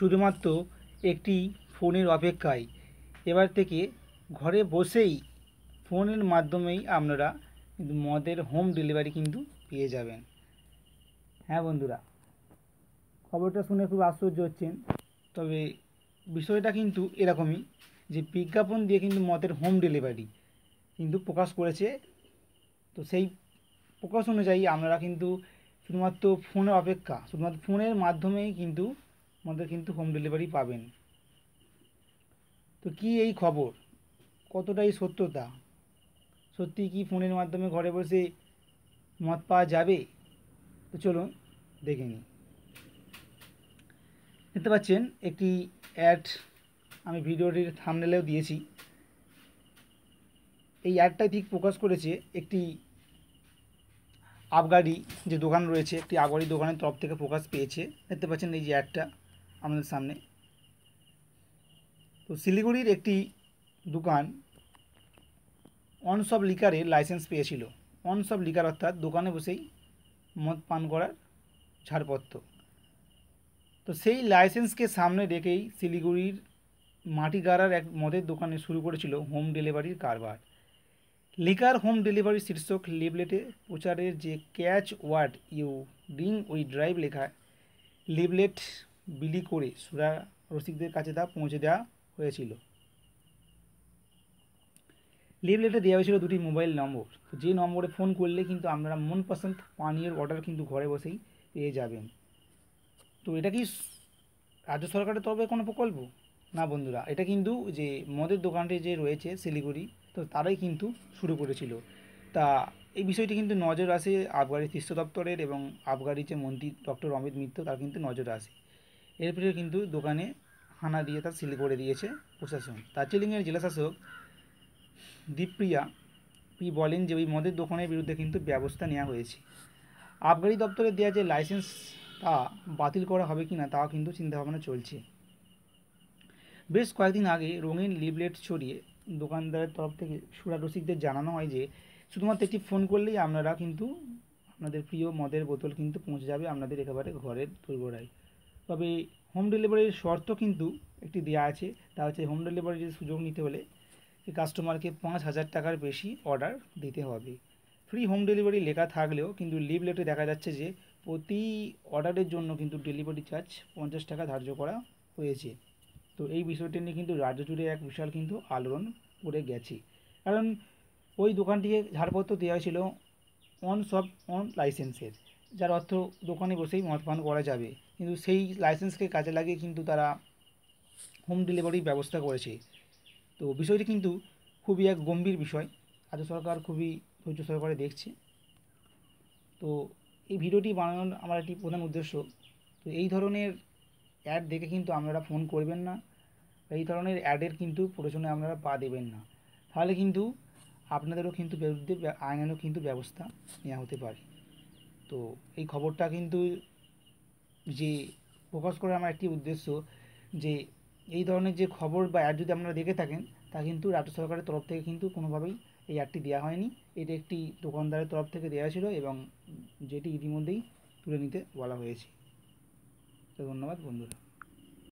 শুধুমাত্র একটি ফোনের অপেক্ষায় এবার থেকে ঘরে বসেই ফোনের মাধ্যমেই আপনারা মদের হোম ডেলিভারি কিন্তু পেয়ে যাবেন হ্যাঁ বন্ধুরা খবরটা শুনে খুব আশ্চর্য হচ্ছেন তবে বিষয়টা কিন্তু এরকমই যে বিজ্ঞাপন দিয়ে কিন্তু মদের হোম ডেলিভারি কিন্তু প্রকাশ করেছে তো সেই প্রকাশ অনুযায়ী আপনারা কিন্তু শুধুমাত্র ফোনের অপেক্ষা শুধুমাত্র ফোনের মাধ্যমেই কিন্তু আমাদের কিন্তু হোম ডেলিভারি পাবেন তো কি এই খবর কতটাই সত্যতা সত্যি কি ফোনের মাধ্যমে ঘরে বসে মত পাওয়া যাবে তো চলুন দেখে নিই দেখতে পাচ্ছেন একটি অ্যাড আমি ভিডিওটির থামনেলেও দিয়েছি এই অ্যাডটাই ঠিক ফোকাস করেছে একটি আবগাড়ি যে দোকান রয়েছে একটি আবগাড়ি দোকানের তরফ থেকে ফোকাস পেয়েছে দেখতে পাচ্ছেন এই যে অ্যাডটা আমাদের সামনে তো শিলিগুড়ির একটি দোকান অনসব লিকারের লাইসেন্স পেয়েছিল অনসব লিকার অর্থাৎ দোকানে বসেই মদ পান করার ছাড়পত্র তো সেই লাইসেন্সকে সামনে রেখেই শিলিগুড়ির মাটিগাড়ার এক মদের দোকানে শুরু করেছিল হোম ডেলিভারির কারবার লিকার হোম ডেলিভারি শীর্ষক লিবলেটে প্রচারের যে catch word you drink we drive লেখা লিবলেট বিলি করে সুরা রসিকদের কাছে তা পৌঁছে দেওয়া হয়েছিল লেবলেটে দেওয়া হয়েছিল দুটি মোবাইল নম্বর যে নম্বরে ফোন করলে কিন্তু আপনারা মন পছন্দ অর্ডার কিন্তু ঘরে বসেই পেয়ে যাবেন তো এটা কি রাজ্য সরকারের তরফে কোনো প্রকল্প না বন্ধুরা এটা কিন্তু যে মদের দোকানটি যে রয়েছে শিলিগুড়ি তো তারাই কিন্তু শুরু করেছিল তা এই বিষয়টি কিন্তু নজর আসে আবগারি শীর্ষ দপ্তরের এবং আবগারি যে মন্ত্রী ডক্টর অমিত মিত্র তার কিন্তু নজর আসে এরপরে কিন্তু দোকানে হানা দিয়ে তা সিল করে দিয়েছে প্রশাসন দার্জিলিংয়ের জেলাশাসক দীপপ্রিয়া পি বলেন যে ওই মদের দোকানের বিরুদ্ধে কিন্তু ব্যবস্থা নেওয়া হয়েছে আবগারি দপ্তরে দেওয়া যে লাইসেন্স তা বাতিল করা হবে কি না তাও কিন্তু চিন্তাভাবনা চলছে বেশ কয়েকদিন আগে রঙিন লিবলেট ছড়িয়ে দোকানদারের তরফ থেকে সুরা রসিকদের জানানো হয় যে শুধুমাত্র একটি ফোন করলেই আপনারা কিন্তু আপনাদের প্রিয় মদের বোতল কিন্তু পৌঁছে যাবে আপনাদের একেবারে ঘরের দুর্গোড়ায় তবে হোম ডেলিভারির শর্ত কিন্তু একটি দেওয়া আছে তা হচ্ছে হোম ডেলিভারির সুযোগ নিতে হলে কাস্টমারকে পাঁচ হাজার টাকার বেশি অর্ডার দিতে হবে ফ্রি হোম ডেলিভারি লেখা থাকলেও কিন্তু লিভ লেটে দেখা যাচ্ছে যে প্রতি অর্ডারের জন্য কিন্তু ডেলিভারি চার্জ পঞ্চাশ টাকা ধার্য করা হয়েছে তো এই বিষয়টি নিয়ে কিন্তু রাজ্য জুড়ে এক বিশাল কিন্তু আলোড়ন পড়ে গেছে কারণ ওই দোকানটিকে ছাড়পত্র দেওয়া হয়েছিল অন সব অন লাইসেন্সের যার অর্থ দোকানে বসেই মদ পান করা যাবে কিন্তু সেই লাইসেন্সকে কাজে লাগিয়ে কিন্তু তারা হোম ডেলিভারির ব্যবস্থা করেছে তো বিষয়টি কিন্তু খুবই এক গম্ভীর বিষয় রাজ্য সরকার খুবই ধৈর্য সহকারে দেখছে তো এই ভিডিওটি বানানোর আমার একটি প্রধান উদ্দেশ্য তো এই ধরনের অ্যাড দেখে কিন্তু আপনারা ফোন করবেন না এই ধরনের অ্যাডের কিন্তু প্রয়োজনে আপনারা পা দেবেন না তাহলে কিন্তু আপনাদেরও কিন্তু বিরুদ্ধে আইনেরও কিন্তু ব্যবস্থা নেওয়া হতে পারে তো এই খবরটা কিন্তু যে ফোকাস করে আমার একটি উদ্দেশ্য যে এই ধরনের যে খবর বা অ্যাড যদি আপনারা দেখে থাকেন তা কিন্তু রাজ্য সরকারের তরফ থেকে কিন্তু কোনোভাবেই এই অ্যাডটি দেওয়া হয়নি এটি একটি দোকানদারের তরফ থেকে দেওয়া ছিল এবং যেটি ইতিমধ্যেই তুলে নিতে বলা হয়েছে তো ধন্যবাদ বন্ধুরা